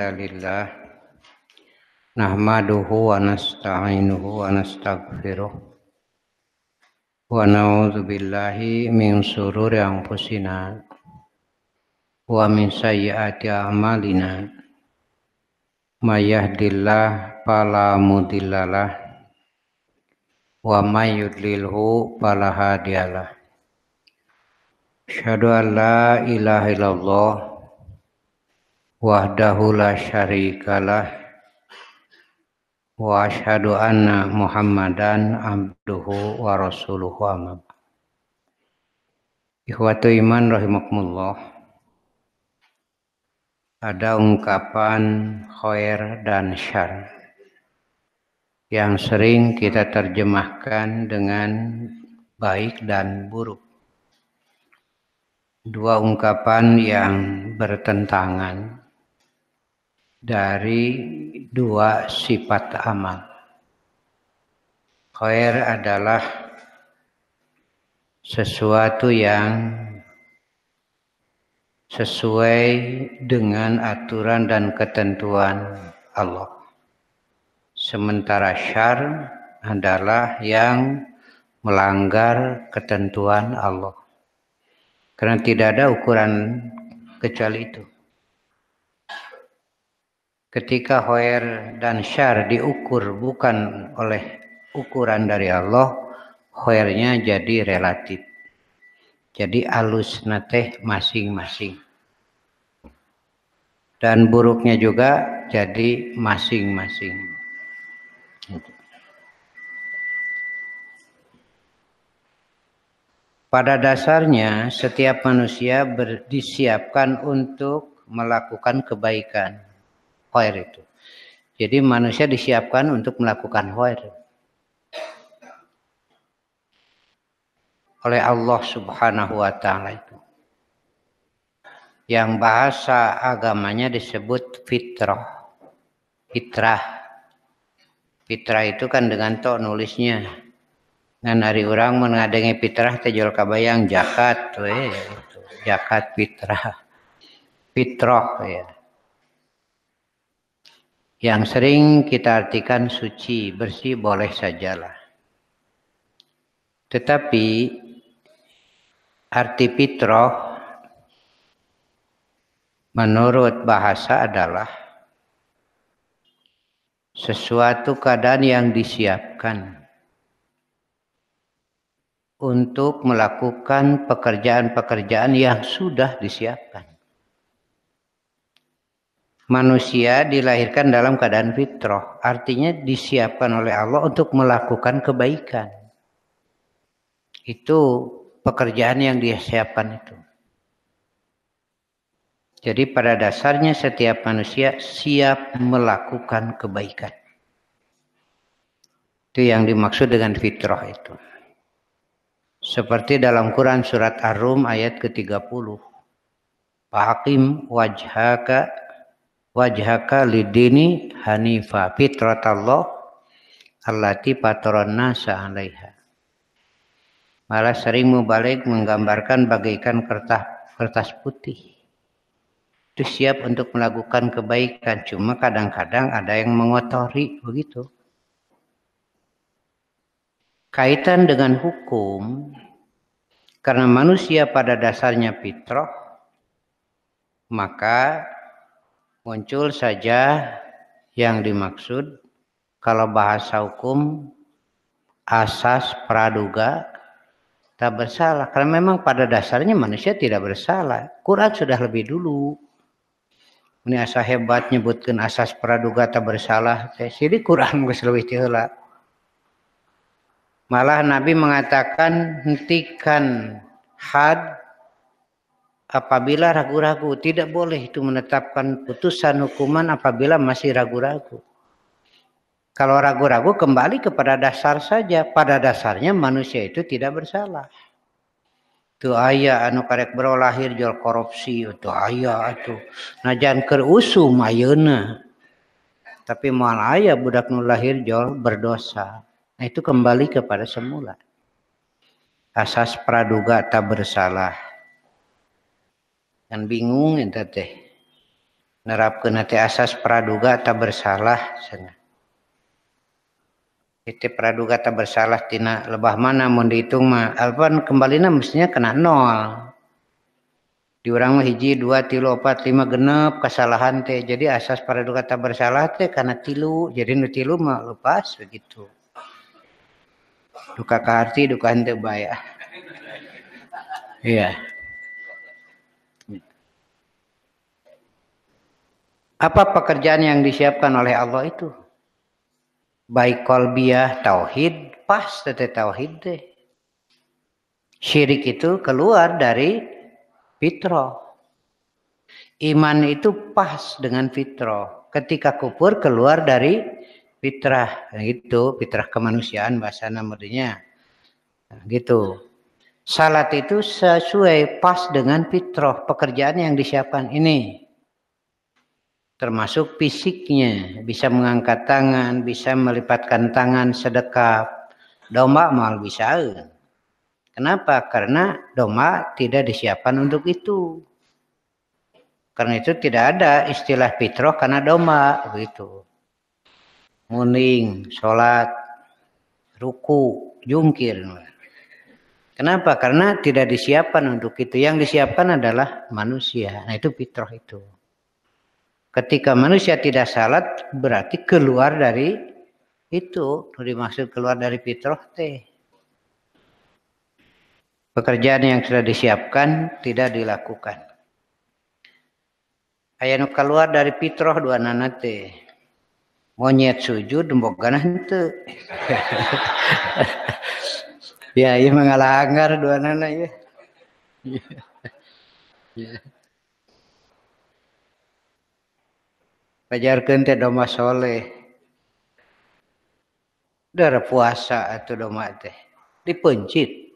alhamdulillah nahmaduhu wa nasta'inuhu wa nastaghfiruh wa na'udzu billahi min shururi min sayyiati a'malina may yahdihillahu fala mudhillalah wa may yudlilhu fala wahdahu la syarikalah wa asyhadu anna muhammadan abduhu wa rasuluhu amma Ikhwatu iman rahimakumullah ada ungkapan khair dan syar yang sering kita terjemahkan dengan baik dan buruk. Dua ungkapan yang bertentangan dari dua sifat amal. Khair adalah sesuatu yang sesuai dengan aturan dan ketentuan Allah. Sementara syar adalah yang melanggar ketentuan Allah. Karena tidak ada ukuran kecuali itu ketika hoer dan syar diukur bukan oleh ukuran dari Allah, hoernya jadi relatif. Jadi alus nateh masing-masing. Dan buruknya juga jadi masing-masing. Pada dasarnya setiap manusia disiapkan untuk melakukan kebaikan khair itu. Jadi manusia disiapkan untuk melakukan khair. Oleh Allah subhanahu wa ta'ala itu. Yang bahasa agamanya disebut fitrah. Fitrah. Fitrah itu kan dengan tok nulisnya. Dan nah, hari orang mengadangi fitrah tejol kabayang jakat. Weh, jakat fitrah. Fitrah ya yang sering kita artikan suci, bersih boleh sajalah. Tetapi arti fitrah menurut bahasa adalah sesuatu keadaan yang disiapkan untuk melakukan pekerjaan-pekerjaan yang sudah disiapkan manusia dilahirkan dalam keadaan fitrah artinya disiapkan oleh Allah untuk melakukan kebaikan itu pekerjaan yang disiapkan itu jadi pada dasarnya setiap manusia siap melakukan kebaikan itu yang dimaksud dengan fitrah itu seperti dalam Quran surat Ar-Rum ayat ke-30 Fahakim wajhaka wajhaka lidini hanifa fitratallah allati patronna sa'alaiha. Malah sering mubalik menggambarkan bagaikan kertas kertas putih. Itu siap untuk melakukan kebaikan, cuma kadang-kadang ada yang mengotori begitu. Kaitan dengan hukum, karena manusia pada dasarnya fitrah, maka muncul saja yang dimaksud kalau bahasa hukum asas praduga tak bersalah karena memang pada dasarnya manusia tidak bersalah Quran sudah lebih dulu ini asa hebat nyebutkan asas praduga tak bersalah jadi Quran geus lebih malah Nabi mengatakan hentikan had apabila ragu-ragu. Tidak boleh itu menetapkan putusan hukuman apabila masih ragu-ragu. Kalau ragu-ragu kembali kepada dasar saja. Pada dasarnya manusia itu tidak bersalah. Itu ayah anu karek berolahir jual korupsi. Itu ya, ayah itu. Nah jangan kerusum ayana. Tapi mual ayah budak nu lahir jual berdosa. Nah itu kembali kepada semula. Asas praduga tak bersalah kan bingung ente teh nerapkeun nanti asas praduga tak bersalah sana itu praduga tak bersalah tina lebah mana mau dihitung mah alpan kembalina mestinya kena nol di orang mah hiji dua tilu opat lima genep kesalahan teh jadi asas praduga tak bersalah teh karena tilu jadi nu tilu mah lepas begitu duka kahati duka hente bayar ah. iya yeah. Apa pekerjaan yang disiapkan oleh Allah itu? Baik kolbiah tauhid pas tete tauhid deh. Syirik itu keluar dari fitro. Iman itu pas dengan fitro. Ketika kupur keluar dari fitrah itu fitrah kemanusiaan bahasa namanya. Gitu. Salat itu sesuai pas dengan fitrah pekerjaan yang disiapkan ini termasuk fisiknya bisa mengangkat tangan bisa melipatkan tangan sedekap domba mal bisa eh. kenapa karena domba tidak disiapkan untuk itu karena itu tidak ada istilah fitrah karena domba begitu muning sholat ruku jungkir kenapa karena tidak disiapkan untuk itu yang disiapkan adalah manusia nah itu fitrah itu Ketika manusia tidak salat berarti keluar dari itu dimaksud keluar dari fitrah teh. Pekerjaan yang sudah disiapkan tidak dilakukan. Ayah keluar dari fitrah dua nana teh. Monyet sujud boga henteu. ya, ieu mengalah anggar dua nana ya. ya. Pajar kente doma soleh Dara puasa atau doma teh dipencit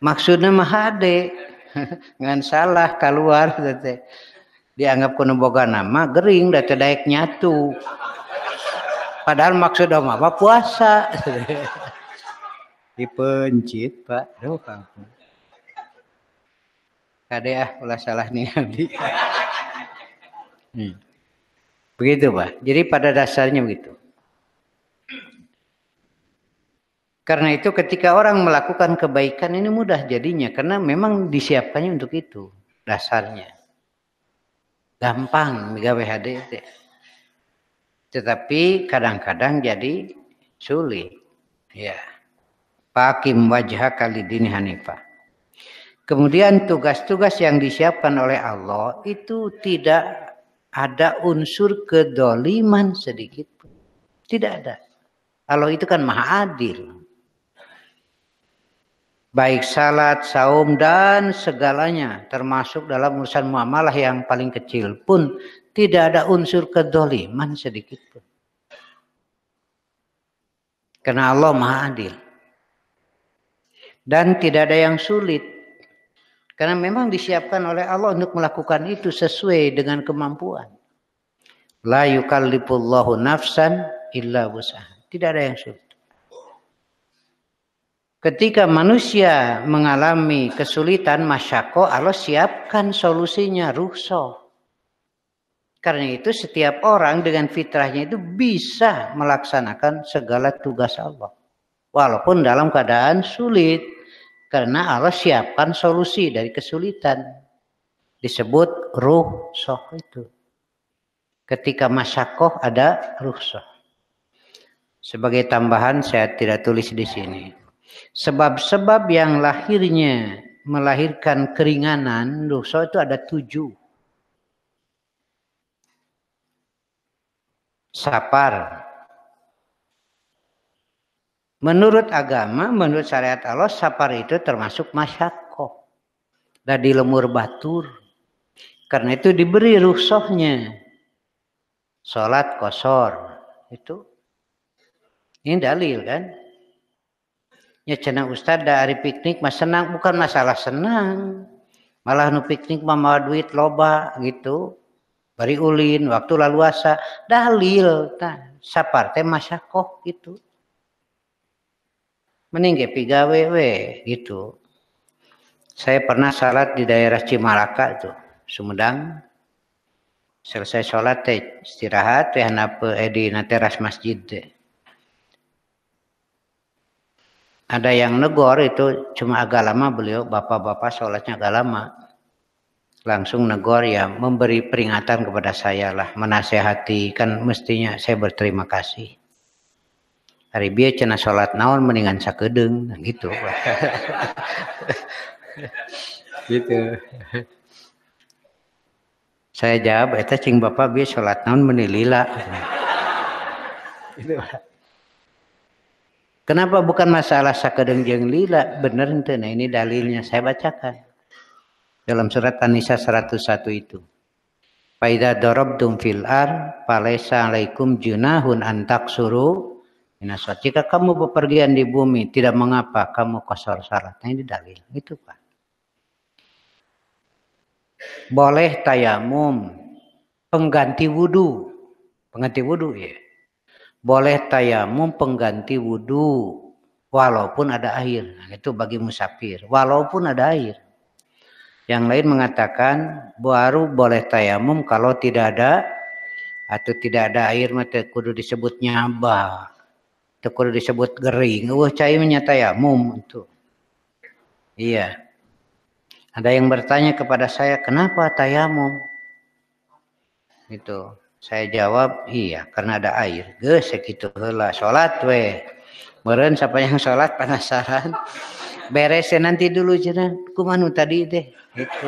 maksudnya mahade ngan salah keluar teh dianggap kuno boga nama gering Dari daik nyatu padahal maksud doma apa puasa dipencit pak doh kamu kadeh ah, ulah salah nih abdi Hmm. Begitu Pak. Jadi pada dasarnya begitu. Karena itu ketika orang melakukan kebaikan ini mudah jadinya karena memang disiapkannya untuk itu dasarnya. Gampang mega Tetapi kadang-kadang jadi sulit. Ya. Pakim wajah kali dini hanifah. Kemudian tugas-tugas yang disiapkan oleh Allah itu tidak ada unsur kedoliman sedikit pun. Tidak ada. Kalau itu kan maha adil. Baik salat, saum, dan segalanya. Termasuk dalam urusan muamalah yang paling kecil pun. Tidak ada unsur kedoliman sedikit pun. Karena Allah maha adil. Dan tidak ada yang sulit karena memang disiapkan oleh Allah untuk melakukan itu sesuai dengan kemampuan. La yukallifullahu nafsan illa wusaha. Tidak ada yang sulit. Ketika manusia mengalami kesulitan masyako, Allah siapkan solusinya ruhso. Karena itu setiap orang dengan fitrahnya itu bisa melaksanakan segala tugas Allah. Walaupun dalam keadaan sulit. Karena Allah siapkan solusi dari kesulitan. Disebut ruh soh itu. Ketika masakoh ada ruh soh. Sebagai tambahan saya tidak tulis di sini. Sebab-sebab yang lahirnya melahirkan keringanan ruh soh itu ada tujuh. Sapar, Menurut agama, menurut syariat Allah, safar itu termasuk masyakoh. Dan lemur batur. Karena itu diberi rusohnya, Sholat kosor. Itu. Ini dalil kan. Ya cina ustad dari piknik mas senang. Bukan masalah senang. Malah nu piknik mama duit loba gitu. Bari ulin, waktu laluasa. Dalil. Nah, kan? sapar teh masyakoh gitu mending ge pigawe we gitu saya pernah salat di daerah Cimalaka itu Sumedang selesai sholat teh istirahat teh napa eh, di teras masjid teh ada yang negor itu cuma agak lama beliau bapak-bapak sholatnya agak lama langsung negor ya memberi peringatan kepada saya lah menasehati kan mestinya saya berterima kasih hari bi cina sholat naon mendingan sakedeng nah gitu gitu saya jawab eta cing bapak bi sholat naon menilila gitu Kenapa bukan masalah sakedeng jeng lila? Bener ente, nah ini dalilnya saya bacakan. Dalam surat An-Nisa 101 itu. Faidah dorob fil ar, palesa alaikum junahun antak suru Minaswat. Jika kamu bepergian di bumi, tidak mengapa kamu kosor syaratnya. Ini dalil. Itu Pak. Boleh tayamum. Pengganti wudhu. Pengganti wudhu ya. Boleh tayamum pengganti wudhu. Walaupun ada air. Nah, itu bagi musafir. Walaupun ada air. Yang lain mengatakan baru boleh tayamum kalau tidak ada atau tidak ada air mata kudu disebut nyabah Tekul disebut gering. Wah, cai ya, mum itu. Iya. Ada yang bertanya kepada saya, kenapa tayamum? Itu. Saya jawab, iya, karena ada air. Gue segitu lah. salat we. beren siapa yang salat penasaran. Beresnya nanti dulu cenah. Kumanu tadi deh itu.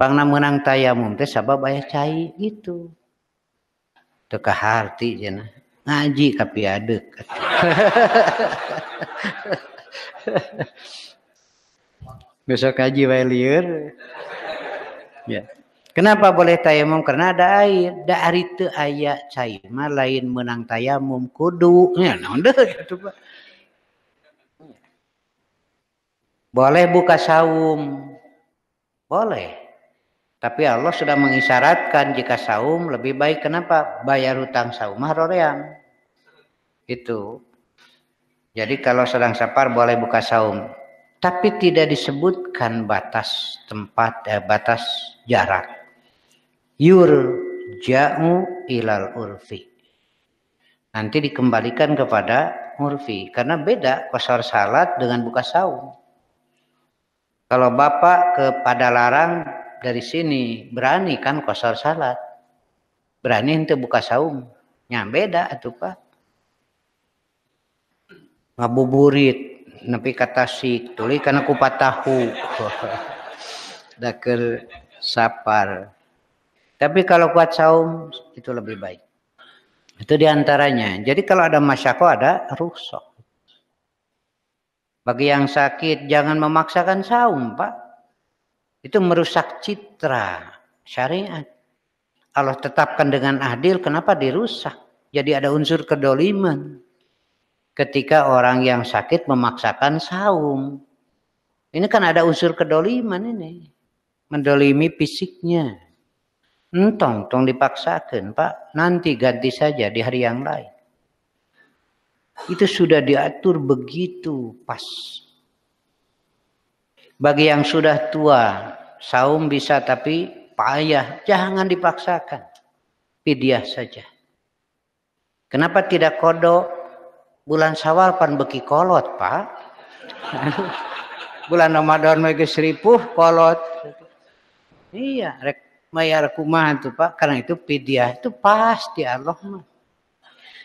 Pangna menang tayamum teh sabab aya cai itu. Itu ka harti ngaji tapi ada besok ngaji wailir ya Kenapa boleh tayamum? Karena ada air. dari itu ayat cair malain lain menang tayamum kudu. Ya naon deh gitu, Boleh buka saum. Boleh. Tapi Allah sudah mengisyaratkan jika saum lebih baik kenapa? Bayar hutang saum mah Itu. Jadi kalau sedang safar boleh buka saum. Tapi tidak disebutkan batas tempat eh, batas jarak. Yur ja'u ilal urfi. Nanti dikembalikan kepada urfi karena beda kosor salat dengan buka saum. Kalau bapak kepada larang dari sini berani kan kosor salat berani ente buka saum nyampe beda atuh pak ngabuburit nepi sih, tuli karena aku tahu daker sapar tapi kalau kuat saum itu lebih baik itu diantaranya jadi kalau ada masyako ada rusak bagi yang sakit jangan memaksakan saum pak itu merusak citra syariat. Allah tetapkan dengan adil, kenapa dirusak? Jadi ada unsur kedoliman. Ketika orang yang sakit memaksakan saum. Ini kan ada unsur kedoliman ini. Mendolimi fisiknya. Entong, tong dipaksakan pak. Nanti ganti saja di hari yang lain. Itu sudah diatur begitu pas. Bagi yang sudah tua, saum bisa tapi payah, jangan dipaksakan. Pidiah saja. Kenapa tidak kodo bulan sawal pan beki kolot, Pak? bulan Ramadan mege seripuh kolot. Iya, rek mayar kumahan tuh Pak? Karena itu pidiah itu pasti Allah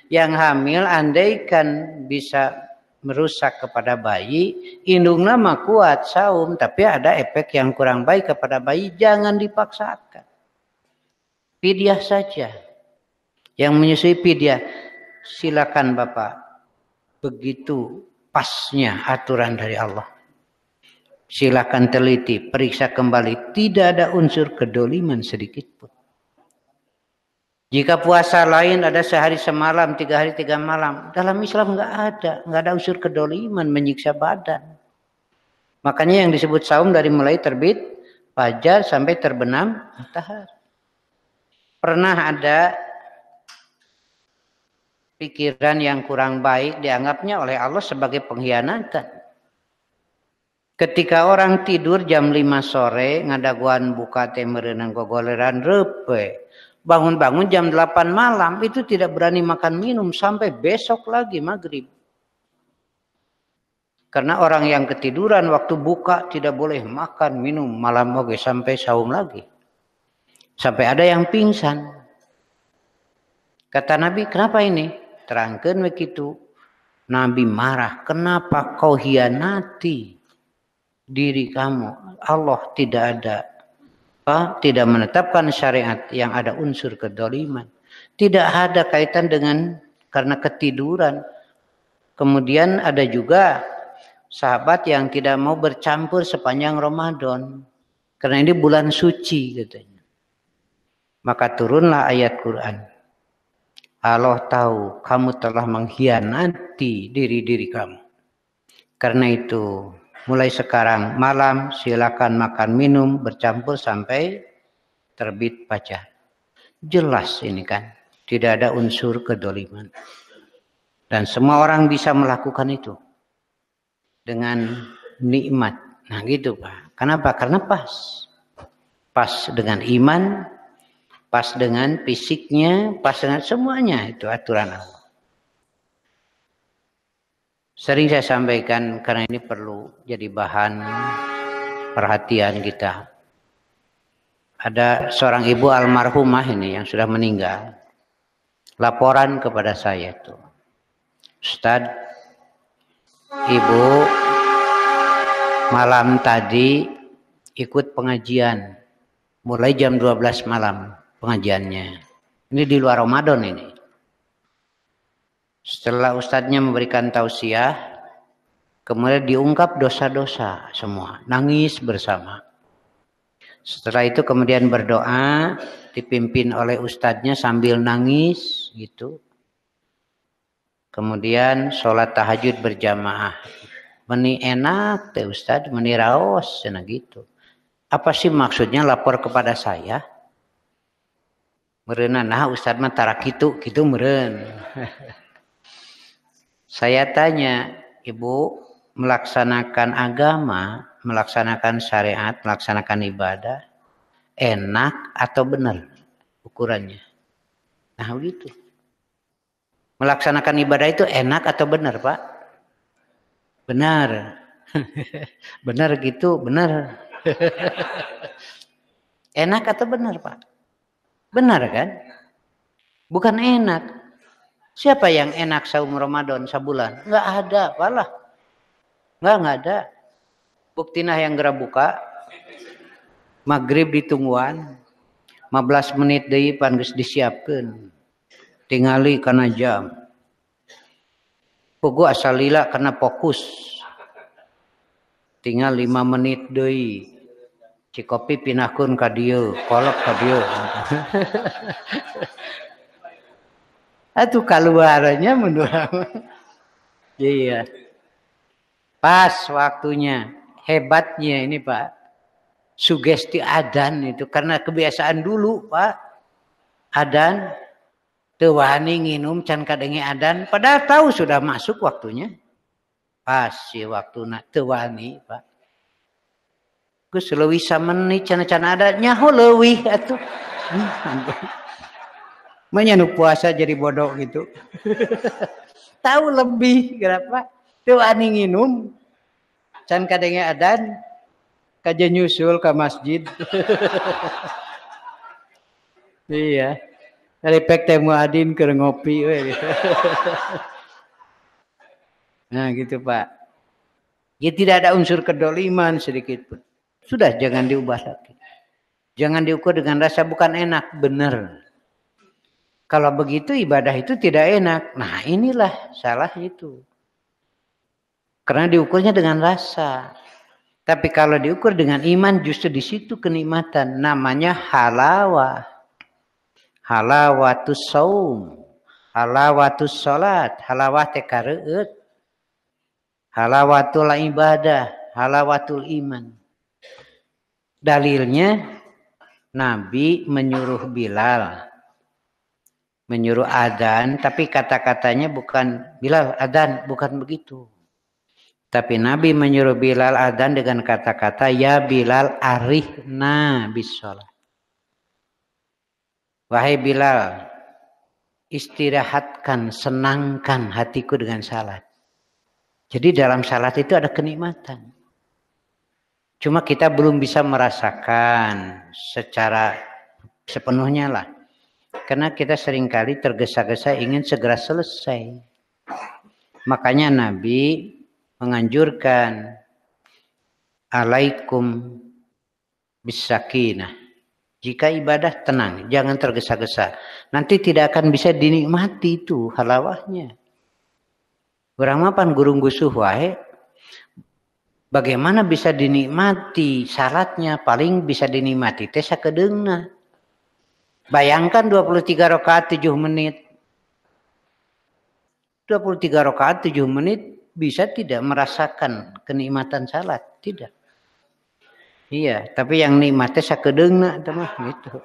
Yang hamil andaikan bisa merusak kepada bayi, indungnya nama kuat saum, tapi ada efek yang kurang baik kepada bayi, jangan dipaksakan. Pidiah saja. Yang menyusui pidiah, silakan Bapak. Begitu pasnya aturan dari Allah. Silakan teliti, periksa kembali. Tidak ada unsur kedoliman sedikit pun. Jika puasa lain ada sehari semalam, tiga hari tiga malam. Dalam Islam nggak ada, nggak ada unsur kedoliman menyiksa badan. Makanya yang disebut saum dari mulai terbit fajar sampai terbenam matahari. Pernah ada pikiran yang kurang baik dianggapnya oleh Allah sebagai pengkhianatan. Ketika orang tidur jam 5 sore, ngadaguan buka temerenan gogoleran repe bangun-bangun jam 8 malam itu tidak berani makan minum sampai besok lagi maghrib. Karena orang yang ketiduran waktu buka tidak boleh makan minum malam lagi sampai saum lagi. Sampai ada yang pingsan. Kata Nabi, kenapa ini? Terangkan begitu. Nabi marah, kenapa kau hianati diri kamu? Allah tidak ada tidak menetapkan syariat yang ada unsur kedoliman. Tidak ada kaitan dengan karena ketiduran. Kemudian ada juga sahabat yang tidak mau bercampur sepanjang Ramadan. Karena ini bulan suci katanya. Maka turunlah ayat Quran. Allah tahu kamu telah mengkhianati diri-diri kamu. Karena itu mulai sekarang malam silakan makan minum bercampur sampai terbit fajar. Jelas ini kan, tidak ada unsur kedoliman. Dan semua orang bisa melakukan itu dengan nikmat. Nah gitu Pak. Kenapa? Karena pas. Pas dengan iman, pas dengan fisiknya, pas dengan semuanya itu aturan Allah. Sering saya sampaikan karena ini perlu jadi bahan perhatian kita. Ada seorang ibu almarhumah ini yang sudah meninggal. Laporan kepada saya itu. Ustadz, ibu malam tadi ikut pengajian. Mulai jam 12 malam pengajiannya. Ini di luar Ramadan ini. Setelah ustadznya memberikan tausiah, kemudian diungkap dosa-dosa semua, nangis bersama. Setelah itu kemudian berdoa, dipimpin oleh ustadznya sambil nangis gitu. Kemudian sholat tahajud berjamaah. Meni enak teh ustadz, meni raos, senang gitu. Apa sih maksudnya lapor kepada saya? Merenah nah ustadz mah tarak itu, gitu meren. Saya tanya, Ibu, melaksanakan agama, melaksanakan syariat, melaksanakan ibadah, enak atau benar ukurannya? Nah, begitu. Melaksanakan ibadah itu enak atau benar, Pak? Benar. benar gitu, benar. enak atau benar, Pak? Benar kan? Bukan enak, Siapa yang enak saum Romadhon sabulan nggak adawalalah nggak nggak ada butina yang gera buka maghrib ditungumbuhan 15 menit Dewi pandu disiapkan tinggali karena jam pugu asal lila karena fokus tinggal 5 menit Doi chicopi pinakun kadio kolk kadio Itu keluarnya menurut Iya. Pas waktunya. Hebatnya ini Pak. Sugesti adan itu. Karena kebiasaan dulu Pak. Adan. Tewani nginum can kadengi adan. Padahal tahu sudah masuk waktunya. Pas si waktu nak tewani Pak. Gus sama bisa cana-cana ada nyaho lewi atuh. Makanya puasa jadi bodoh gitu. Tahu lebih kenapa? Tu ani nginum. Can kadangnya adan kaje nyusul ke masjid. iya. Dari pek temu adin ke ngopi nah, gitu Pak. Ya tidak ada unsur kedoliman sedikit pun. Sudah jangan diubah lagi. Jangan diukur dengan rasa bukan enak, benar kalau begitu ibadah itu tidak enak. Nah inilah salah itu. Karena diukurnya dengan rasa. Tapi kalau diukur dengan iman justru di situ kenikmatan. Namanya halawah, Halawatus saum. Halawatus salat. Halawah tekareut. Halawatul ibadah. Halawatul iman. Dalilnya Nabi menyuruh Bilal menyuruh adan tapi kata-katanya bukan Bilal adan bukan begitu tapi Nabi menyuruh Bilal adan dengan kata-kata ya Bilal arihna bisola. wahai Bilal istirahatkan senangkan hatiku dengan salat jadi dalam salat itu ada kenikmatan cuma kita belum bisa merasakan secara sepenuhnya lah karena kita seringkali tergesa-gesa ingin segera selesai. Makanya Nabi menganjurkan alaikum bisakinah. Jika ibadah tenang, jangan tergesa-gesa. Nanti tidak akan bisa dinikmati itu halawahnya. Beramapan gurung gusuh wae. Bagaimana bisa dinikmati syaratnya paling bisa dinikmati tesa kedengna. Bayangkan 23 rakaat 7 menit. 23 rakaat 7 menit bisa tidak merasakan kenikmatan salat, tidak. Iya, tapi yang nikmatnya sakedengna teh mah gitu.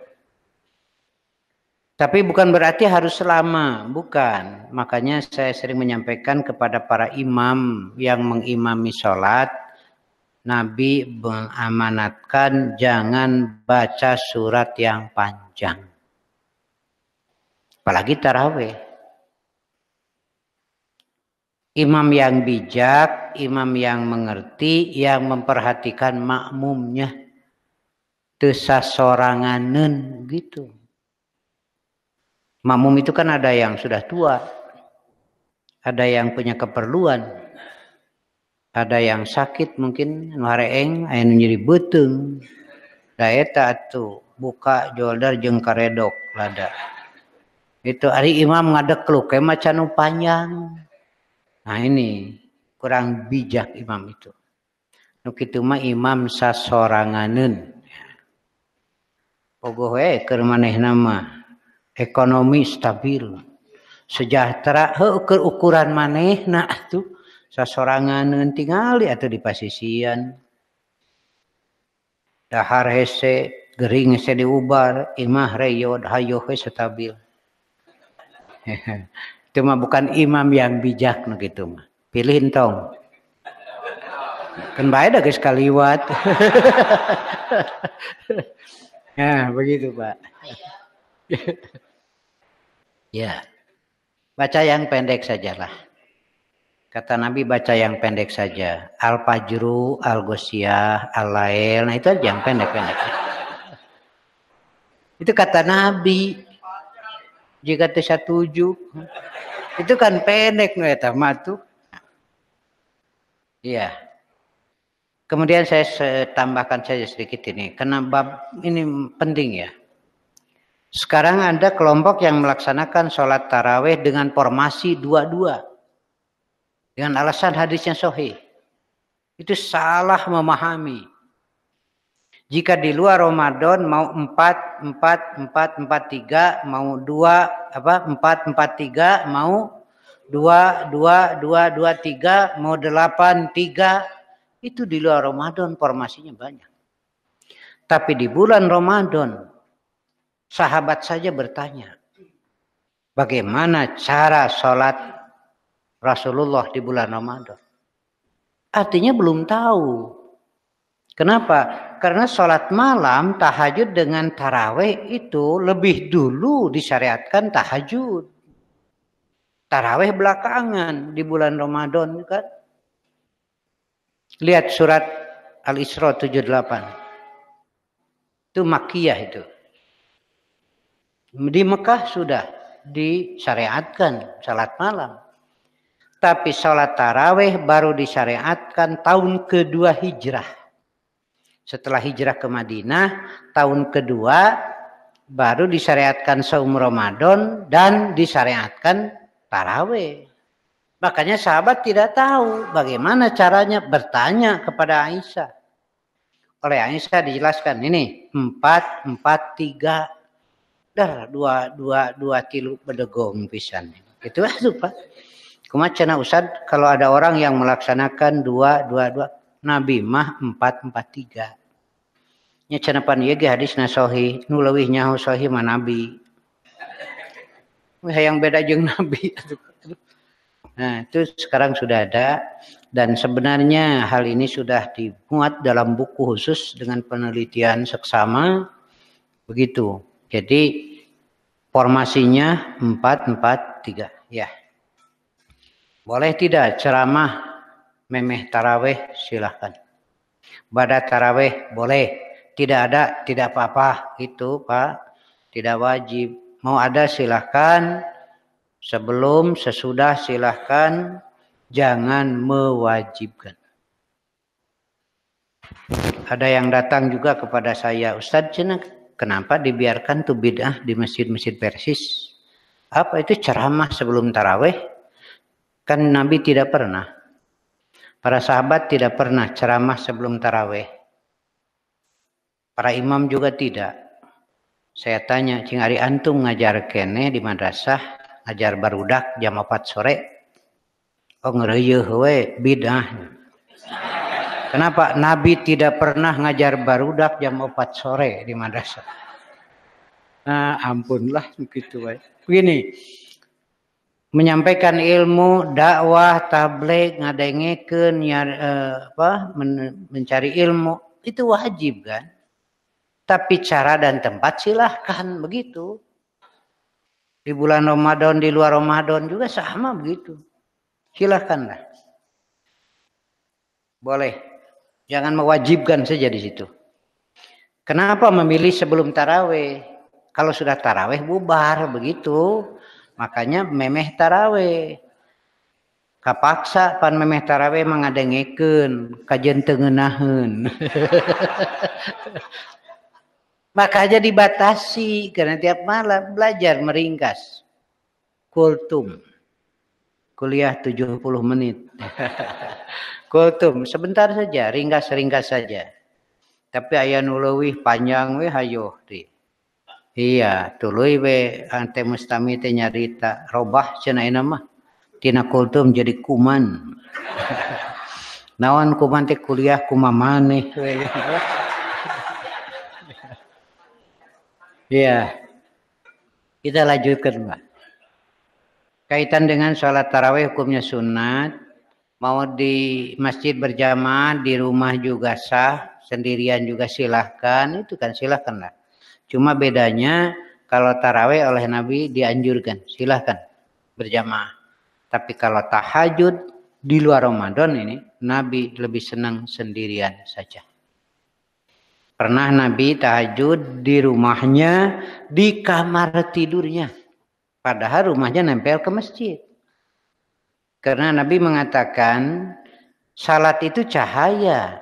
Tapi bukan berarti harus selama, bukan. Makanya saya sering menyampaikan kepada para imam yang mengimami salat, Nabi mengamanatkan jangan baca surat yang panjang. Apalagi taraweh. Imam yang bijak, imam yang mengerti, yang memperhatikan makmumnya. Tesa soranganen gitu. Makmum itu kan ada yang sudah tua. Ada yang punya keperluan. Ada yang sakit mungkin nuhareeng, aya nyeri beteng. Daya taat atuh buka jual jengkaredok. karedok lada. Ari Imam ngadek panjang nah ini kurang bijak Imam itukimah imam saanganeneh nama ekonomi stabil sejahtera keukuran manehna tuh saorangan tinggalali atau di pasisianhar Gering saya diubar Imahyo stabil itu mah bukan imam yang bijak nu gitu mah. Pilih entong. Kan baik dah sekali wat nah, ya, begitu, Pak. ya. Baca yang pendek sajalah. Kata Nabi baca yang pendek saja. Al-Fajru, Al-Ghosiyah, Al-Lail. Nah itu aja yang pendek-pendek. itu kata Nabi jika tujuh, itu kan pendek nu eta tuh iya kemudian saya tambahkan saja sedikit ini Kenapa ini penting ya sekarang ada kelompok yang melaksanakan sholat taraweh dengan formasi dua-dua dengan alasan hadisnya sohih. itu salah memahami jika di luar Ramadan mau 4 4 4 4 3 mau 2 apa 4 4 3 mau 2 2 2 2 3 mau 8 3 itu di luar Ramadan formasinya banyak. Tapi di bulan Ramadan sahabat saja bertanya bagaimana cara sholat Rasulullah di bulan Ramadan. Artinya belum tahu Kenapa? Karena sholat malam tahajud dengan taraweh itu lebih dulu disyariatkan tahajud. Taraweh belakangan di bulan Ramadan kan. Lihat surat Al-Isra 78. Itu makiyah itu. Di Mekah sudah disyariatkan sholat malam. Tapi sholat taraweh baru disyariatkan tahun kedua hijrah. Setelah hijrah ke Madinah, tahun kedua baru disyariatkan saum Ramadan dan disyariatkan tarawih. Makanya sahabat tidak tahu bagaimana caranya bertanya kepada Aisyah. Oleh Aisyah dijelaskan ini empat empat tiga dar dua dua dua tilu bedegong pisan itu apa? Kuma cina usad kalau ada orang yang melaksanakan dua dua dua Nabi mah 443. Nya canapan ieu ge hadisna sahih, nu leuwih nyaho sahih mah Nabi. Yang beda jeung Nabi. Nah, itu sekarang sudah ada dan sebenarnya hal ini sudah dibuat dalam buku khusus dengan penelitian seksama begitu. Jadi formasinya 443 ya. Boleh tidak ceramah memeh taraweh silahkan. Badat taraweh boleh. Tidak ada, tidak apa-apa. Itu Pak. Tidak wajib. Mau ada silahkan. Sebelum, sesudah silahkan. Jangan mewajibkan. Ada yang datang juga kepada saya, Ustadz Cina, kenapa dibiarkan tuh bid'ah di masjid-masjid Persis? Apa itu ceramah sebelum taraweh? Kan Nabi tidak pernah. Para sahabat tidak pernah ceramah sebelum taraweh. Para imam juga tidak. Saya tanya, cing Ari antum ngajar kene di madrasah, ngajar barudak jam 4 sore. Oh ngeriuh, we bidah. Kenapa Nabi tidak pernah ngajar barudak jam 4 sore di madrasah? Nah, ampunlah begitu Begini, menyampaikan ilmu, dakwah, tabligh, ngadengekeun nyar, eh, apa men, mencari ilmu itu wajib kan? Tapi cara dan tempat silahkan begitu. Di bulan Ramadan, di luar Ramadan juga sama begitu. Silahkanlah. Boleh. Jangan mewajibkan saja di situ. Kenapa memilih sebelum taraweh? Kalau sudah taraweh bubar begitu. Makanya memeh taraweh. Kapaksa pan memeh taraweh mengadengekeun kajen tengenahen Maka aja dibatasi karena tiap malam belajar meringkas. Kultum. Kuliah 70 menit. Kultum sebentar saja, ringkas-ringkas saja. Tapi ayah nulawih panjang weh hayo. Di. Iya, tuluy we ante mustami teh nyarita robah cenah ieu mah tina kultum jadi kuman. Naon kuman teh kuliah kuma we. Iya. Kita lanjutkan, Pak. Kaitan dengan sholat tarawih hukumnya sunat, mau di masjid berjamaah, di rumah juga sah, sendirian juga silahkan, itu kan silahkan lah. Cuma bedanya kalau taraweh oleh Nabi dianjurkan, silahkan berjamaah. Tapi kalau tahajud di luar Ramadan ini Nabi lebih senang sendirian saja. Pernah Nabi tahajud di rumahnya, di kamar tidurnya. Padahal rumahnya nempel ke masjid. Karena Nabi mengatakan salat itu cahaya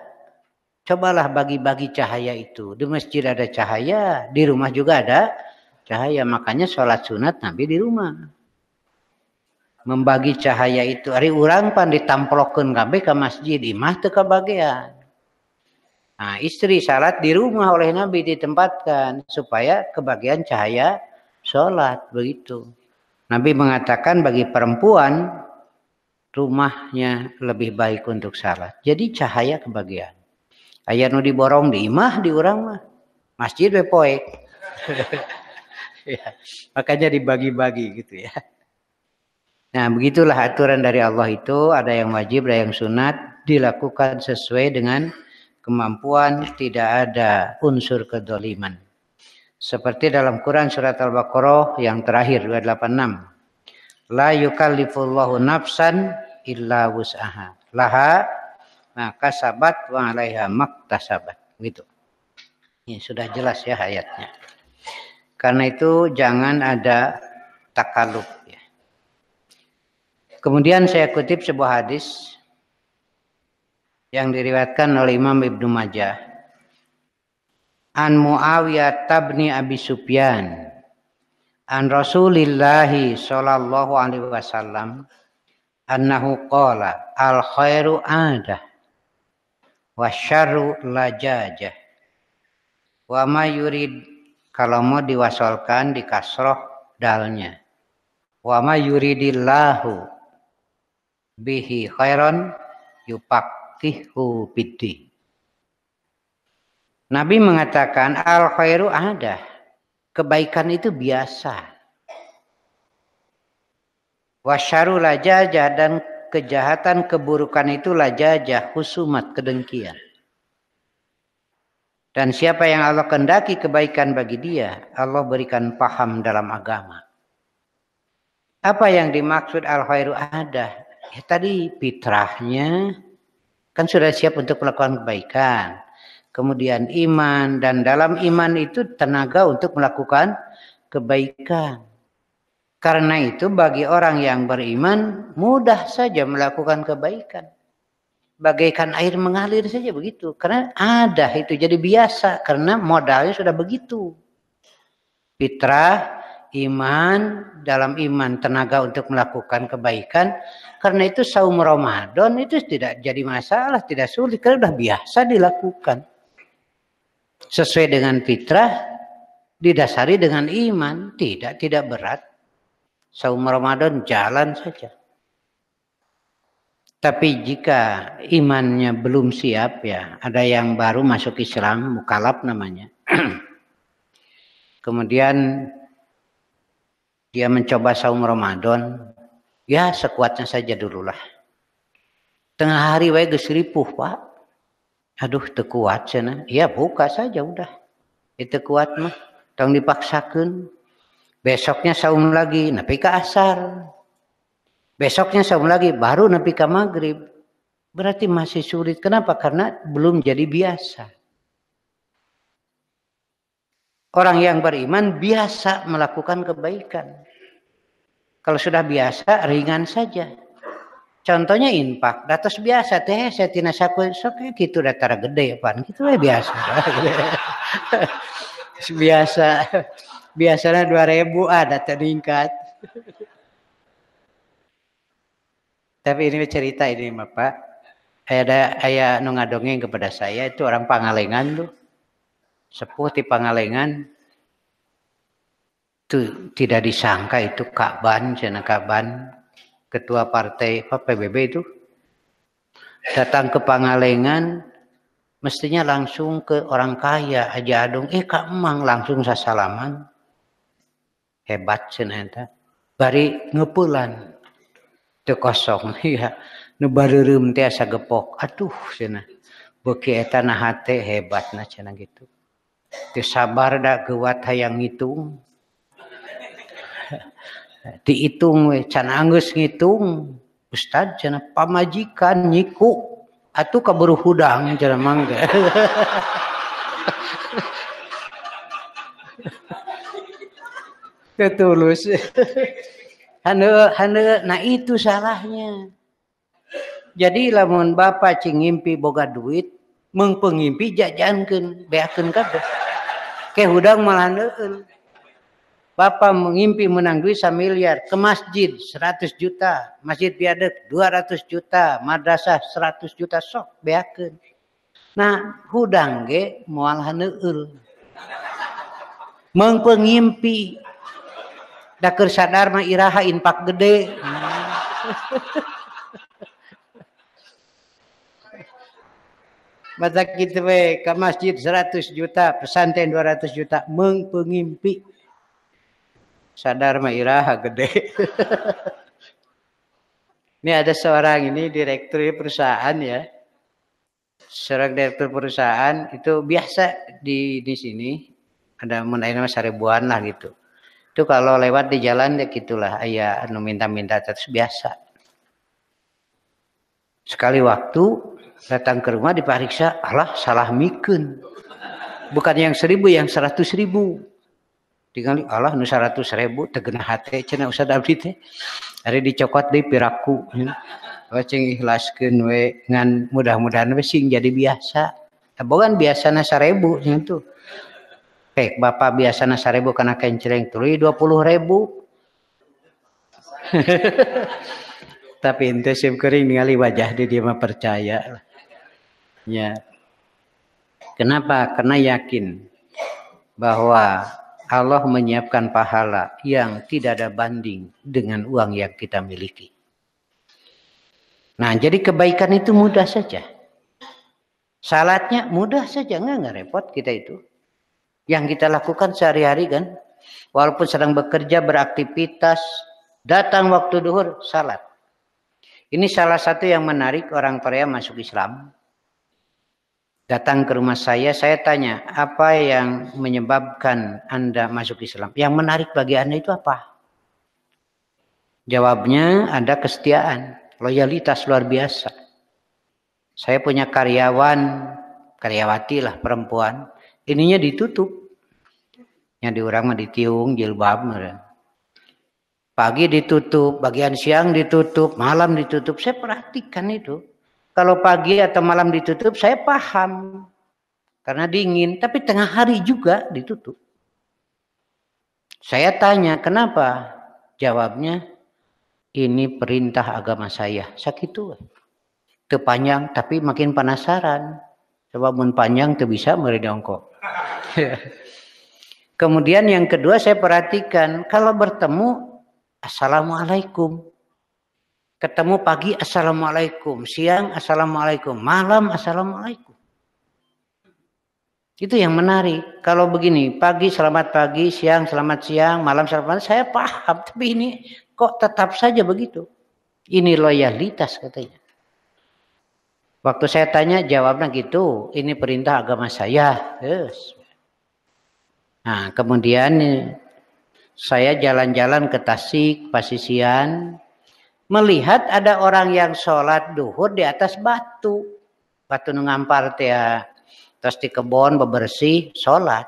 Cobalah bagi-bagi cahaya itu. Di masjid ada cahaya, di rumah juga ada cahaya. Makanya sholat sunat Nabi di rumah. Membagi cahaya itu. Hari orang pan ditamplokkan kabeh ke masjid. Imah teu kebagian. Nah, istri salat di rumah oleh Nabi ditempatkan. Supaya kebagian cahaya sholat. Begitu. Nabi mengatakan bagi perempuan rumahnya lebih baik untuk salat. Jadi cahaya kebagian ayah nu diborong di imah di urang mah masjid we ya, makanya dibagi-bagi gitu ya nah begitulah aturan dari Allah itu ada yang wajib ada yang sunat dilakukan sesuai dengan kemampuan tidak ada unsur kedoliman seperti dalam Quran surat Al-Baqarah yang terakhir 286 la yukallifullahu nafsan illa wus'aha laha maka sabat wa alaiha maktasabat gitu ini sudah jelas ya ayatnya. karena itu jangan ada takaluk ya. kemudian saya kutip sebuah hadis yang diriwayatkan oleh Imam Ibnu Majah An Muawiyah tabni Abi Sufyan An Rasulillahi sallallahu alaihi wasallam annahu qala al khairu adah wa syarru lajajah wa ma yurid kalau mau diwasolkan di kasroh dalnya wa ma yuridillahu bihi khairan yupaqihu bidi Nabi mengatakan al khairu ada kebaikan itu biasa syarru lajajah dan kejahatan keburukan itulah jajah husumat kedengkian dan siapa yang Allah kendaki kebaikan bagi dia, Allah berikan paham dalam agama. Apa yang dimaksud al-khairu ada? Ya, tadi fitrahnya kan sudah siap untuk melakukan kebaikan. Kemudian iman dan dalam iman itu tenaga untuk melakukan kebaikan. Karena itu bagi orang yang beriman mudah saja melakukan kebaikan. Bagaikan air mengalir saja begitu. Karena ada itu jadi biasa. Karena modalnya sudah begitu. Fitrah, iman, dalam iman tenaga untuk melakukan kebaikan. Karena itu saum Ramadan itu tidak jadi masalah, tidak sulit. Karena sudah biasa dilakukan. Sesuai dengan fitrah, didasari dengan iman. Tidak, tidak berat saum Ramadan jalan saja. Tapi jika imannya belum siap ya, ada yang baru masuk Islam, mukalab namanya. Kemudian dia mencoba saum Ramadan, ya sekuatnya saja dululah. Tengah hari wae geus ripuh, Pak. Aduh, teu kuat cenah. Ya buka saja udah. Itu kuat mah, tong dipaksakan Besoknya saum lagi, nepi ke asar. Besoknya saum lagi, baru nepi ke maghrib. Berarti masih sulit. Kenapa? Karena belum jadi biasa. Orang yang beriman biasa melakukan kebaikan. Kalau sudah biasa, ringan saja. Contohnya impak, datos biasa teh saya tina saku sok ya gitu datar gede pan gitu lah ya biasa. biasa biasanya 2000 ada ah, teringkat, Tapi ini cerita ini Bapak. Ada ayah nu kepada saya itu orang Pangalengan tuh. Sepuh di Pangalengan. Tuh, tidak disangka itu Kak Ban, cina Kak Ban, ketua partai apa, PBB itu datang ke Pangalengan mestinya langsung ke orang kaya aja adung eh Kak Emang langsung sasalaman punya hebat bari ngean kosong baruasa gepok atuh tanah hebat gitu sabardakwaang ngitung dihitung can Anggus ngitung Ustad pamajikan ngiku at kaburu hudang jeramha ketuls Nah itu salahnya jadilah mohon bacingimpi boga duit mengpengimpi jajanken be kedang papa mengimpi menanggu bisa miliar ke masjid 100 juta masjid pihaade 200 juta madrassah 100 juta sok beken nah hudang ge mualul mengpengimpi daker sadar mah iraha impak gede. Hmm. Mata kita we ke masjid 100 juta, pesantren 200 juta, mengpengimpi. Sadar mah iraha gede. ini ada seorang ini direktur perusahaan ya. Seorang direktur perusahaan itu biasa di di sini ada menaik nama seribuan lah gitu kalau lewat di jalannya gitulah ayaahnu minta-minta ter biasa Hai sekali waktu datang ke rumah di Pariksa Allah salah mikun bukan yang 1000 yang 100.000 tinggal Allah Nusa rat0.000 tegena dicot dikuhla mudah-mudahan jadi biasa tab kan biasa nasa rebu itu pek bapak biasanya seribu karena kenceng tuli dua puluh ribu tapi intensif kering ngali wajah dia dia mah ya kenapa karena yakin bahwa Allah menyiapkan pahala yang tidak ada banding dengan uang yang kita miliki nah jadi kebaikan itu mudah saja salatnya mudah saja nggak nggak repot kita itu yang kita lakukan sehari-hari kan. Walaupun sedang bekerja, beraktivitas, datang waktu duhur, salat. Ini salah satu yang menarik orang Korea masuk Islam. Datang ke rumah saya, saya tanya, apa yang menyebabkan Anda masuk Islam? Yang menarik bagi Anda itu apa? Jawabnya ada kesetiaan, loyalitas luar biasa. Saya punya karyawan, karyawati lah perempuan, ininya ditutup yang diurang mah ditiung jilbab pagi ditutup bagian siang ditutup malam ditutup saya perhatikan itu kalau pagi atau malam ditutup saya paham karena dingin tapi tengah hari juga ditutup saya tanya kenapa jawabnya ini perintah agama saya sakit tuh terpanjang tapi makin penasaran sebab pun panjang tuh bisa meredongkok Kemudian yang kedua saya perhatikan kalau bertemu assalamualaikum. Ketemu pagi assalamualaikum, siang assalamualaikum, malam assalamualaikum. Itu yang menarik. Kalau begini, pagi selamat pagi, siang selamat siang, malam selamat malam, saya paham. Tapi ini kok tetap saja begitu. Ini loyalitas katanya. Waktu saya tanya jawabnya gitu, ini perintah agama saya. Yes. Nah, kemudian saya jalan-jalan ke Tasik, Pasisian, melihat ada orang yang sholat duhur di atas batu. Batu nungampar ya, terus di kebon bebersih, sholat.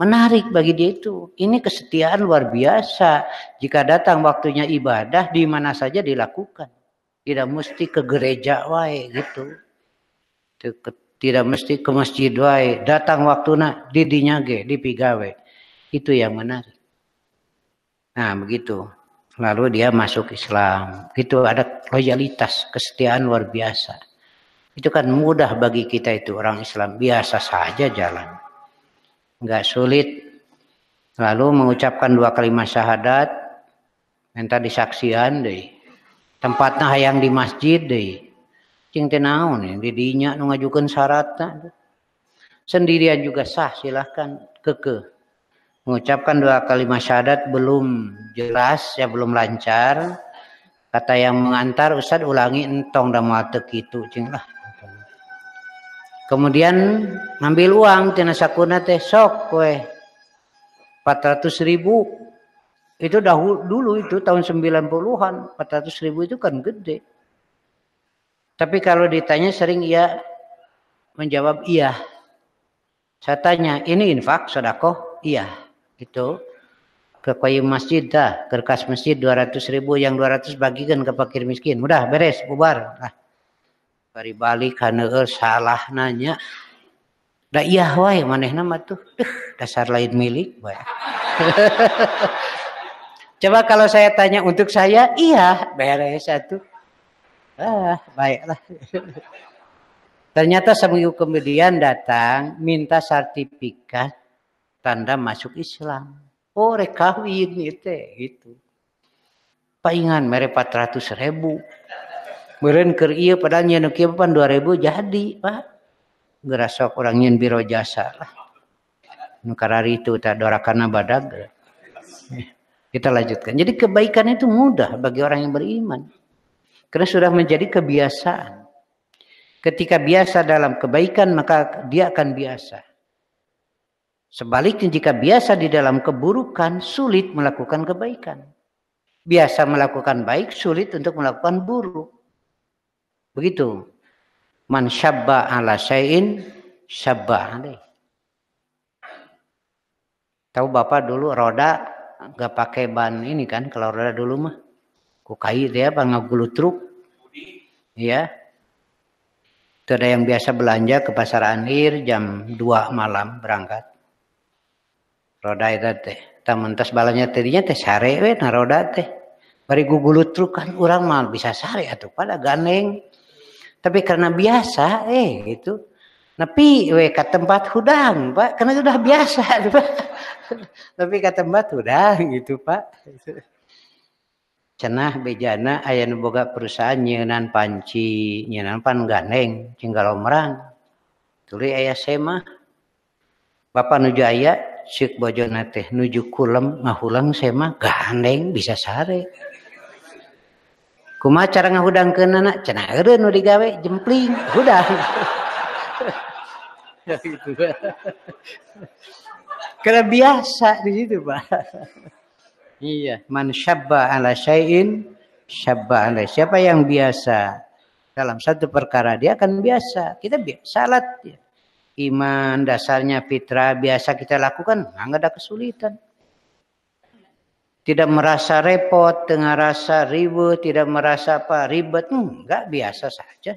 Menarik bagi dia itu. Ini kesetiaan luar biasa. Jika datang waktunya ibadah, di mana saja dilakukan tidak mesti ke gereja wae gitu tidak mesti ke masjid wae datang waktunya di dinyage di pigawe itu yang menarik nah begitu lalu dia masuk Islam itu ada loyalitas kesetiaan luar biasa itu kan mudah bagi kita itu orang Islam biasa saja jalan nggak sulit lalu mengucapkan dua kalimat syahadat minta disaksian deh tempatnya yang di masjid deh cing tenaun ya didinya dinya syarat sendirian juga sah silahkan keke mengucapkan dua kalimat syahadat belum jelas ya belum lancar kata yang mengantar ustad ulangi entong dan matek itu cing lah kemudian ambil uang tina sakuna teh sok kue 400 ribu itu dahulu dulu itu tahun 90-an 400 ribu itu kan gede. Tapi kalau ditanya sering ia menjawab iya. Saya tanya, ini infak, sodako? Iya. Itu ke koyim masjid dah, kerkas masjid 200 ribu, yang 200 bagikan ke fakir miskin. mudah beres, bubar. Nah. Bari balik, haneul eh, salah nanya. Dah iya wae maneh nama tuh. Duh, dasar lain milik. Coba kalau saya tanya untuk saya, iya, beres satu. Ah, baiklah. Ternyata seminggu kemudian datang minta sertifikat tanda masuk Islam. Oh rekawin itu itu. Paingan mere 400 ribu. Meren ker iya padahal nyeun kieu pan 2000 jadi, Pak. Gerasok orang nyen biro jasa lah. Nu hari itu tak dorakana badag. Kita lanjutkan. Jadi kebaikan itu mudah bagi orang yang beriman. Karena sudah menjadi kebiasaan. Ketika biasa dalam kebaikan maka dia akan biasa. Sebaliknya jika biasa di dalam keburukan sulit melakukan kebaikan. Biasa melakukan baik sulit untuk melakukan buruk. Begitu. Man syabba ala syai'in syabba alaih. Tahu Bapak dulu roda nggak pakai ban ini kan kalau roda dulu mah kayu dia apa ngagulu truk ya itu ada yang biasa belanja ke pasar Anir jam 2 malam berangkat roda itu teh tas balanya tadinya teh sare we nah roda teh bari gugulu truk kan urang mah bisa sare atuh pada ganeng tapi karena biasa eh gitu tapi we ke tempat hudang pak karena sudah biasa lebih katabak udah gitu Pak cenah bejana ayat boga perusaha nan panci nyenan pan ganeng Jgalomerang turi ayah semah Bapak nuju ayat Syuk bojona teh nuju kum ngahulang sema gak neng bisa sare kuma cara ngahudang ke naak cenarennu digawe jempling udah Karena biasa di situ, Pak. iya, man syabba ala syai'in syabba ala. Siapa yang biasa dalam satu perkara dia akan biasa. Kita biasa salat ya. Iman dasarnya fitrah biasa kita lakukan, nah, nggak ada kesulitan. Tidak merasa repot, tidak merasa ribet, tidak merasa apa ribet, enggak hmm, biasa saja.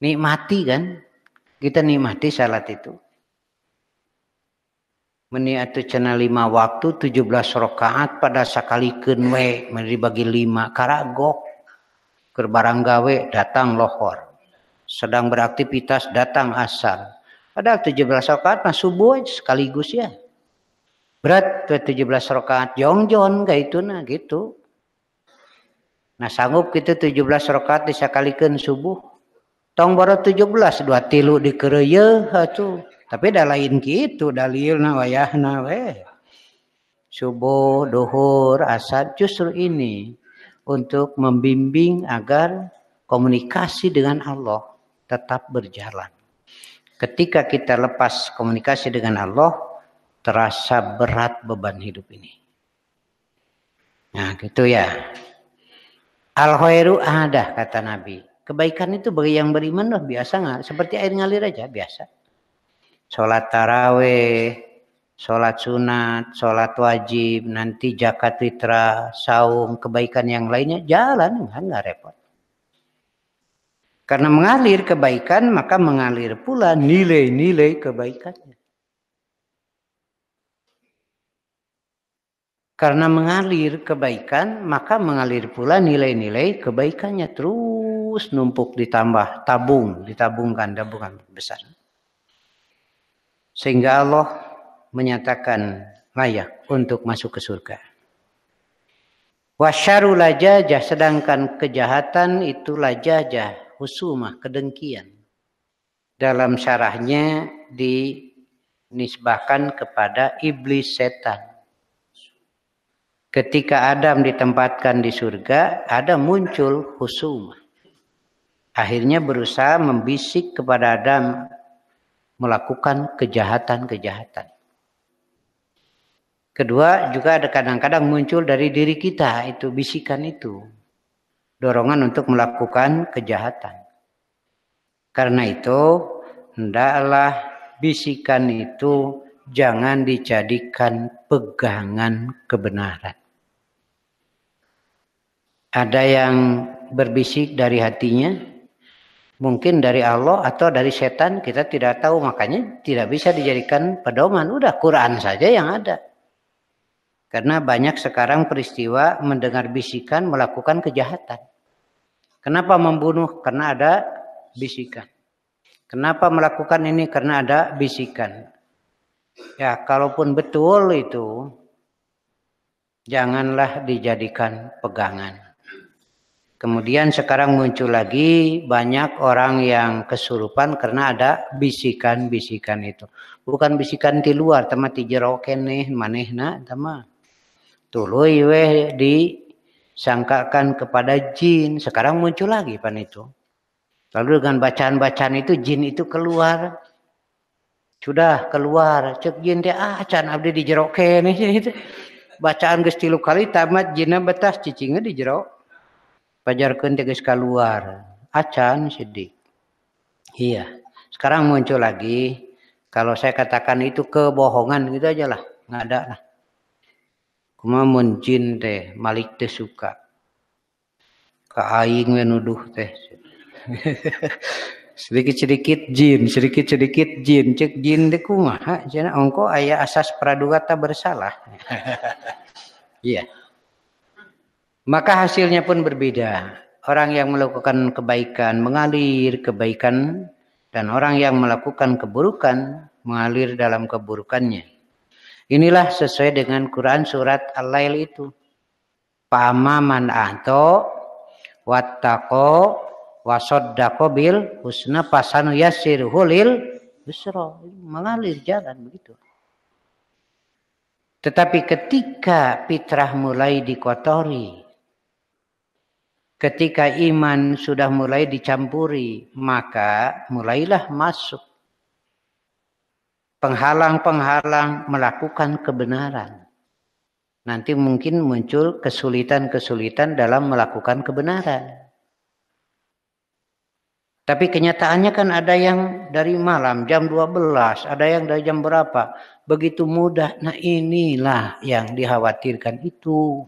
Nikmati kan, kita nikmati salat itu. men atau channel 5 waktu 17 rakaat padakaliken we menerbagilima karagok ke barang gawe datang lohor sedang beraktivitas datang asal padahal 17 rakaat masuk subuh sekaligus ya berat 17 rakaat jong-jo nggak itu nah gitu nah sanggup itu 17 rakaat bisakalikan subuh tongbor 17 dua tilu di kehatuh tapi dah lain gitu dalil nawayah weh subuh duhur asad justru ini untuk membimbing agar komunikasi dengan Allah tetap berjalan ketika kita lepas komunikasi dengan Allah terasa berat beban hidup ini nah gitu ya al khairu ada kata Nabi kebaikan itu bagi yang beriman loh biasa nggak seperti air ngalir aja biasa sholat taraweh, sholat sunat, sholat wajib, nanti jakat fitrah, saum, kebaikan yang lainnya jalan, kan nggak repot. Karena mengalir kebaikan, maka mengalir pula nilai-nilai kebaikannya. Karena mengalir kebaikan, maka mengalir pula nilai-nilai kebaikannya terus numpuk ditambah tabung, ditabungkan tabungan besar sehingga Allah menyatakan layak untuk masuk ke surga. Wasyaru lajajah sedangkan kejahatan itu lajajah husumah kedengkian. Dalam syarahnya dinisbahkan kepada iblis setan. Ketika Adam ditempatkan di surga, ada muncul husumah. Akhirnya berusaha membisik kepada Adam, melakukan kejahatan-kejahatan. Kedua juga ada kadang-kadang muncul dari diri kita itu bisikan itu. Dorongan untuk melakukan kejahatan. Karena itu hendaklah bisikan itu jangan dijadikan pegangan kebenaran. Ada yang berbisik dari hatinya, mungkin dari Allah atau dari setan kita tidak tahu makanya tidak bisa dijadikan pedoman udah Quran saja yang ada karena banyak sekarang peristiwa mendengar bisikan melakukan kejahatan kenapa membunuh karena ada bisikan kenapa melakukan ini karena ada bisikan ya kalaupun betul itu janganlah dijadikan pegangan Kemudian sekarang muncul lagi banyak orang yang kesurupan karena ada bisikan-bisikan itu. Bukan bisikan di luar, tema di jeroken nih, nak, tema. Tuluy weh disangkakan kepada jin. Sekarang muncul lagi pan itu. Lalu dengan bacaan-bacaan itu jin itu keluar. Sudah keluar. Cek jin dia, ah can abdi di jeroken nih. Bacaan gestilu kali tamat jinnya betas cicingnya di jeroken. aih Iya sekarang muncul lagi kalau saya katakan itu kebohongan gitu ajalah nggak adalik suka kauh teh sedikit-sikitjin sedikit-sedikitjinkjinong ayah asas praduga bersalah Iya maka hasilnya pun berbeda. Orang yang melakukan kebaikan mengalir kebaikan dan orang yang melakukan keburukan mengalir dalam keburukannya. Inilah sesuai dengan Quran surat Al-Lail itu. Pama man ahto wattaqo wasaddaqo bil husna pasanu yasir hulil busra. Mengalir jalan begitu. Tetapi ketika pitrah mulai dikotori Ketika iman sudah mulai dicampuri, maka mulailah masuk penghalang-penghalang melakukan kebenaran. Nanti mungkin muncul kesulitan-kesulitan dalam melakukan kebenaran. Tapi kenyataannya kan ada yang dari malam jam 12, ada yang dari jam berapa. Begitu mudah. Nah inilah yang dikhawatirkan itu.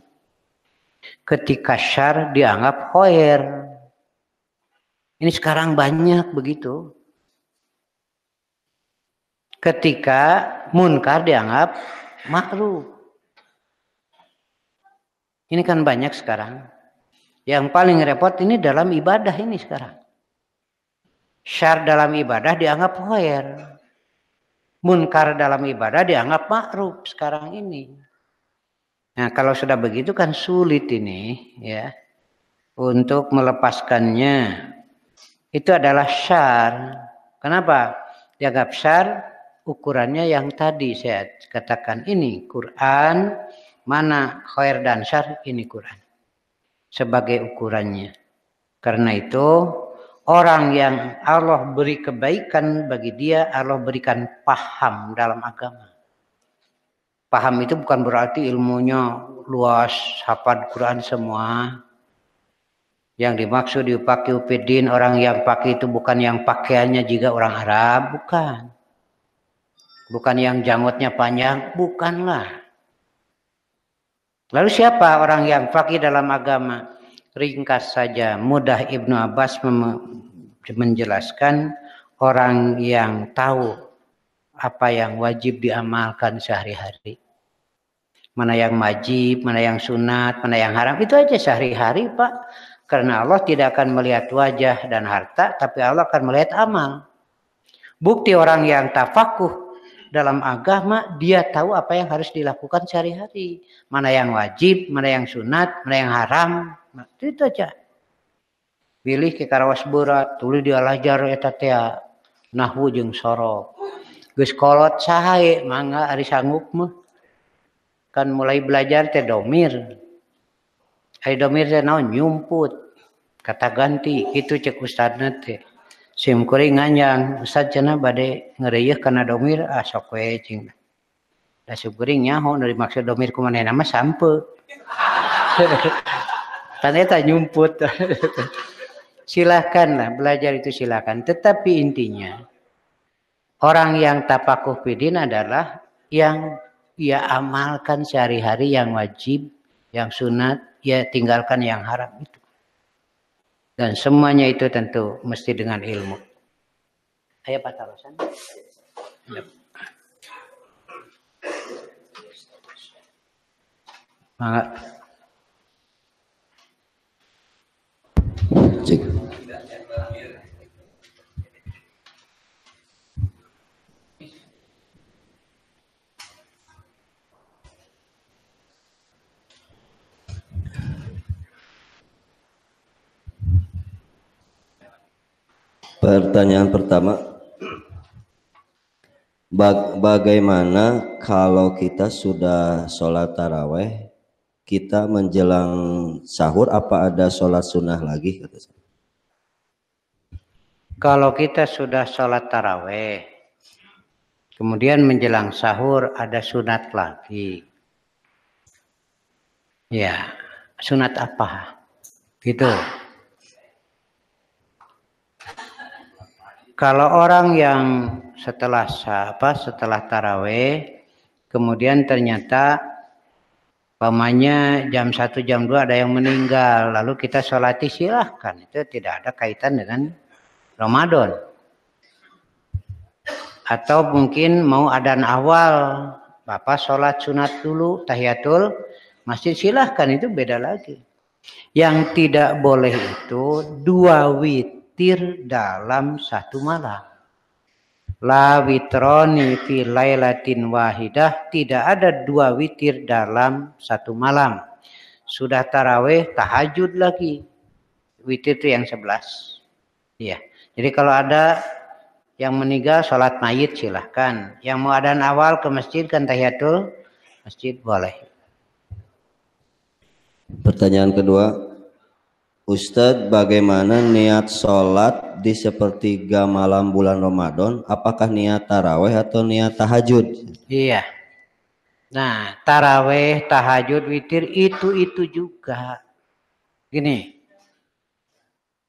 Ketika syar dianggap khoir. Ini sekarang banyak begitu. Ketika munkar dianggap makruh. Ini kan banyak sekarang. Yang paling repot ini dalam ibadah ini sekarang. Syar dalam ibadah dianggap khoir. Munkar dalam ibadah dianggap makruh sekarang ini. Nah, kalau sudah begitu kan sulit ini ya untuk melepaskannya. Itu adalah syar. Kenapa? Dianggap syar ukurannya yang tadi saya katakan ini Quran mana khair dan syar ini Quran sebagai ukurannya. Karena itu orang yang Allah beri kebaikan bagi dia Allah berikan paham dalam agama. Paham itu bukan berarti ilmunya luas, hafal Quran semua. Yang dimaksud dipakai upidin orang yang pakai itu bukan yang pakaiannya juga orang Arab, bukan. Bukan yang janggutnya panjang, bukanlah. Lalu siapa orang yang pakai dalam agama? Ringkas saja, mudah Ibnu Abbas menjelaskan orang yang tahu apa yang wajib diamalkan sehari-hari. Mana yang wajib, mana yang sunat, mana yang haram. Itu aja sehari-hari Pak. Karena Allah tidak akan melihat wajah dan harta, tapi Allah akan melihat amal. Bukti orang yang tafakuh dalam agama, dia tahu apa yang harus dilakukan sehari-hari. Mana yang wajib, mana yang sunat, mana yang haram. Nah, itu aja. Pilih ke karawas burat, tulis dia lajar ya tatea. Nahwu jeung sorok. Gus kolot sahai, mangga ari mah kan mulai belajar teh domir Hai domir teh naon nyumput kata ganti itu cek ustadna teh sim kuring nganyang ustad cenah bade ngereyeuh kana domir ah sok we cing da kuring nyaho dari maksud domir kumanehna mah sampe kan eta nyumput lah belajar itu silahkan tetapi intinya orang yang tapakuh pidin adalah yang ya amalkan sehari-hari yang wajib, yang sunat, ya tinggalkan yang haram itu. Dan semuanya itu tentu mesti dengan ilmu. Ayo Pak Tarosan. Terima kasih. Pertanyaan pertama, bagaimana kalau kita sudah sholat taraweh, kita menjelang sahur apa ada sholat sunnah lagi? Kalau kita sudah sholat taraweh, kemudian menjelang sahur ada sunat lagi. Ya, sunat apa? Gitu. Kalau orang yang setelah apa setelah taraweh kemudian ternyata pamannya jam satu jam dua ada yang meninggal lalu kita sholati silahkan itu tidak ada kaitan dengan Ramadan atau mungkin mau adan awal Bapak sholat sunat dulu tahiyatul masih silahkan itu beda lagi yang tidak boleh itu dua wit witir dalam satu malam. La witroni fi laylatin wahidah tidak ada dua witir dalam satu malam. Sudah taraweh, tahajud lagi. Witir itu yang sebelas. Iya. Jadi kalau ada yang meninggal sholat mayit silahkan. Yang mau adan awal ke masjid kan tahiyatul masjid boleh. Pertanyaan kedua, Ustadz, bagaimana niat sholat di sepertiga malam bulan Ramadan? Apakah niat taraweh atau niat tahajud? Iya. Nah, taraweh, tahajud, witir itu-itu juga. Gini,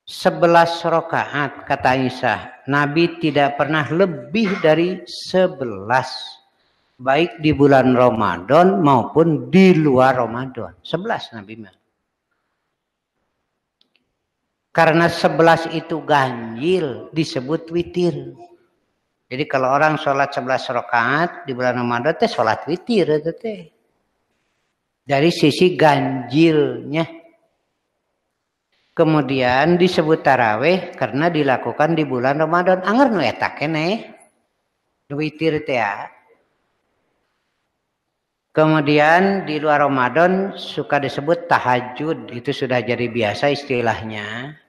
sebelas rokaat kata Isa. Nabi tidak pernah lebih dari sebelas. Baik di bulan Ramadan maupun di luar Ramadan. Sebelas Nabi Muhammad. Karena sebelas itu ganjil disebut witir. Jadi kalau orang sholat sebelas rakaat di bulan Ramadan teh sholat witir itu teh. Dari sisi ganjilnya. Kemudian disebut taraweh karena dilakukan di bulan Ramadan. Angger nu eta keneh. Witir teh ya. Kemudian di luar Ramadan suka disebut tahajud, itu sudah jadi biasa istilahnya.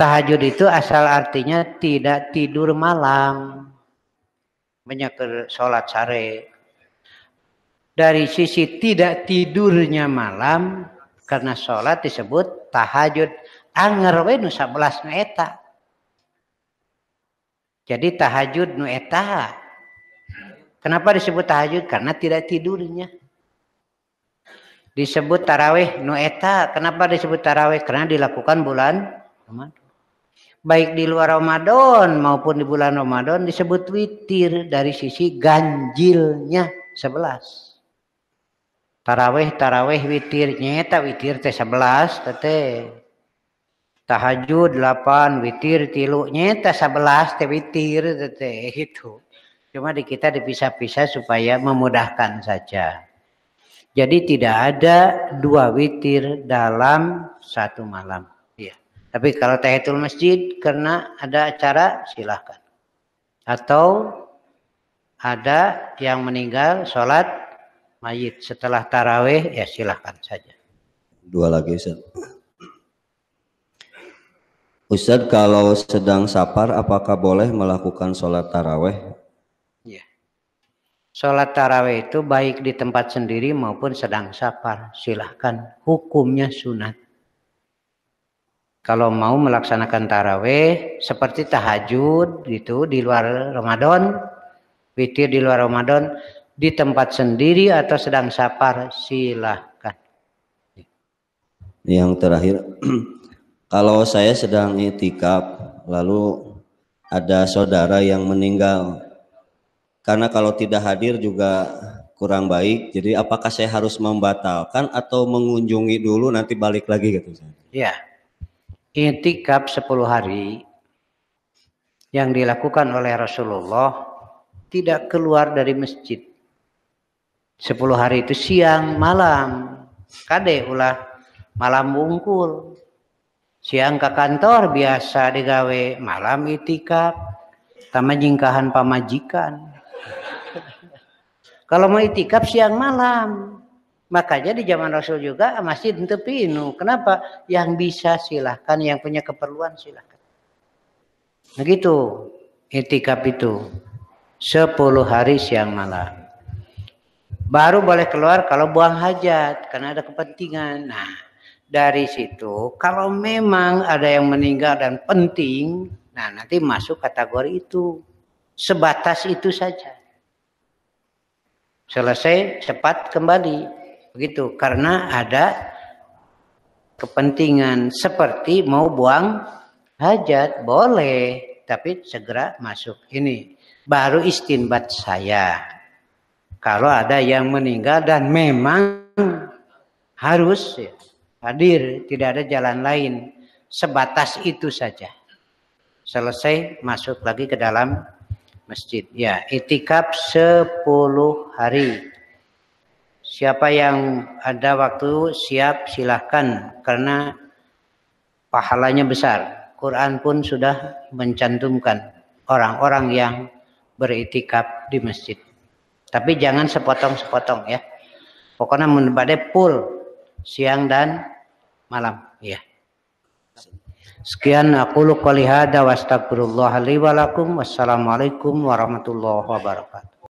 Tahajud itu asal artinya tidak tidur malam. Banyak ke sholat sare. Dari sisi tidak tidurnya malam, karena sholat disebut tahajud. Anger we nusa nu Jadi tahajud nu Kenapa disebut tahajud? Karena tidak tidurnya. Disebut taraweh nueta. Kenapa disebut taraweh? Karena dilakukan bulan Ramadan. Baik di luar Ramadan maupun di bulan Ramadan disebut witir dari sisi ganjilnya sebelas. Taraweh, taraweh, witir. Nyeta witir teh sebelas teteh. Tahajud delapan witir tilu. Nyeta sebelas teh witir. teteh, Itu. Cuma di kita dipisah-pisah supaya memudahkan saja. Jadi tidak ada dua witir dalam satu malam. Ya. Tapi kalau tahiyatul masjid karena ada acara silahkan. Atau ada yang meninggal sholat mayit setelah taraweh ya silahkan saja. Dua lagi Ustaz. Ustaz kalau sedang safar apakah boleh melakukan sholat taraweh Sholat taraweh itu baik di tempat sendiri maupun sedang safar. Silahkan. Hukumnya sunat. Kalau mau melaksanakan taraweh seperti tahajud gitu di luar Ramadan, witir di luar Ramadan, di tempat sendiri atau sedang safar, silahkan. Yang terakhir, kalau saya sedang itikaf, lalu ada saudara yang meninggal, karena kalau tidak hadir juga kurang baik. Jadi apakah saya harus membatalkan atau mengunjungi dulu nanti balik lagi gitu? Ya. intikap 10 hari yang dilakukan oleh Rasulullah tidak keluar dari masjid. 10 hari itu siang, malam. Kade ulah malam bungkul. Siang ke kantor biasa digawe, malam itikaf. tamajingkahan pamajikan. Kalau mau itikaf siang malam. Makanya di zaman Rasul juga masjid tepinu. Kenapa? Yang bisa silahkan, yang punya keperluan silahkan. Begitu itikaf itu. Sepuluh hari siang malam. Baru boleh keluar kalau buang hajat karena ada kepentingan. Nah, dari situ kalau memang ada yang meninggal dan penting, nah nanti masuk kategori itu. Sebatas itu saja selesai cepat kembali begitu karena ada kepentingan seperti mau buang hajat boleh tapi segera masuk ini baru istinbat saya kalau ada yang meninggal dan memang harus ya, hadir tidak ada jalan lain sebatas itu saja selesai masuk lagi ke dalam masjid. Ya, itikaf 10 hari. Siapa yang ada waktu siap silahkan karena pahalanya besar. Quran pun sudah mencantumkan orang-orang yang beritikaf di masjid. Tapi jangan sepotong-sepotong ya. Pokoknya menurut full siang dan malam ya. Sekian aku qali hada wa astaghfirullah li wa lakum. Wassalamualaikum warahmatullahi wabarakatuh.